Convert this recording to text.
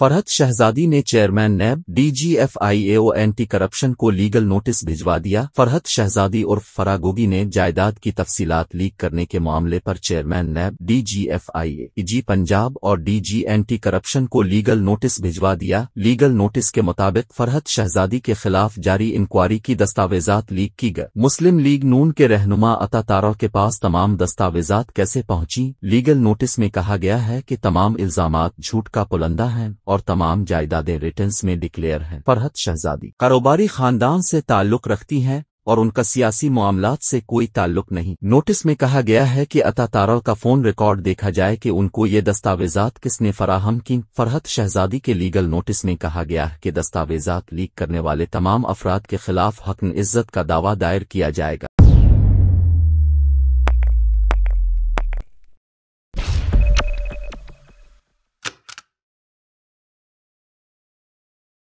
फरहत शहजादी ने chairman NAB डीजीएफआईएओ anti corruption को लीगल नोटिस भिजवा दिया फरहत शहजादी और फरागोगी ने जायदाद की तफसीलात लीक करने के मामले पर चेयरमैन नैब डीजीएफआईए जी e पंजाब और डीजी एंटी करप्शन को लीगल नोटिस भिजवा दिया लीगल नोटिस के मुताबिक फरहत शहजादी के खिलाफ जारी इंक्वायरी की दस्तावेजात लीक की गई मुस्लिम लीग नून के रहनुमा अता तारा के पास तमाम दस्तावेजात कैसे पहुंची लीगल नोटिस में कहा गया है कि तमाम इल्जाम झूठ का पुलंदा है और तमाम जायदादें रिटर्न्स में डिक्लेयर हैं फरहत शहजादी कारोबारी खानदान से ताल्लुक रखती हैं और उनका सियासी मामला से कोई ताल्लुक नहीं नोटिस में कहा गया है कि अता तारा का फोन रिकॉर्ड देखा जाए कि उनको ये दस्तावेजात किसने फराहम की फरहत शहजादी के लीगल नोटिस में कहा गया है कि दस्तावेजात लीक करने वाले तमाम अफराद के खिलाफ हकन इज्जत का दावा दायर किया जाएगा